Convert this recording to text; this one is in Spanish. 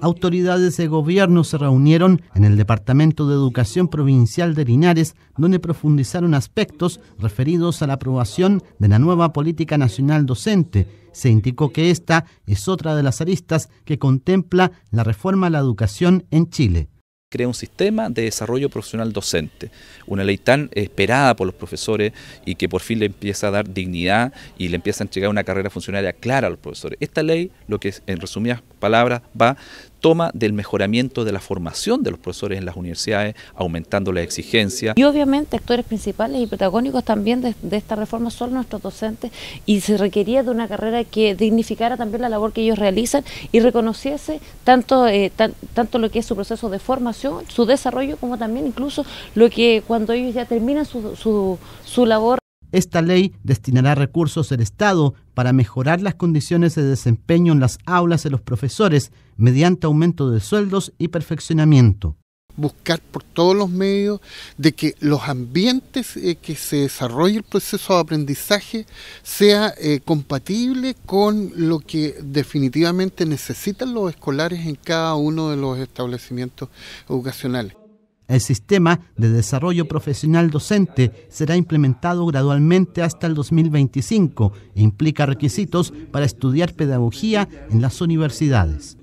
autoridades de gobierno se reunieron en el Departamento de Educación Provincial de Linares, donde profundizaron aspectos referidos a la aprobación de la nueva política nacional docente. Se indicó que esta es otra de las aristas que contempla la reforma a la educación en Chile crea un sistema de desarrollo profesional docente, una ley tan esperada por los profesores y que por fin le empieza a dar dignidad y le empieza a entregar una carrera funcionaria clara a los profesores. Esta ley, lo que en resumidas palabras va toma del mejoramiento de la formación de los profesores en las universidades, aumentando la exigencia. Y obviamente actores principales y protagónicos también de, esta reforma son nuestros docentes y se requería de una carrera que dignificara también la labor que ellos realizan y reconociese tanto, eh, tanto lo que es su proceso de formación, su desarrollo, como también incluso lo que cuando ellos ya terminan su labor esta ley destinará recursos del Estado para mejorar las condiciones de desempeño en las aulas de los profesores mediante aumento de sueldos y perfeccionamiento buscar por todos los medios de que los ambientes eh, que se desarrolle el proceso de aprendizaje sea eh, compatible con lo que definitivamente necesitan los escolares en cada uno de los establecimientos educacionales. El sistema de desarrollo profesional docente será implementado gradualmente hasta el 2025 e implica requisitos para estudiar pedagogía en las universidades.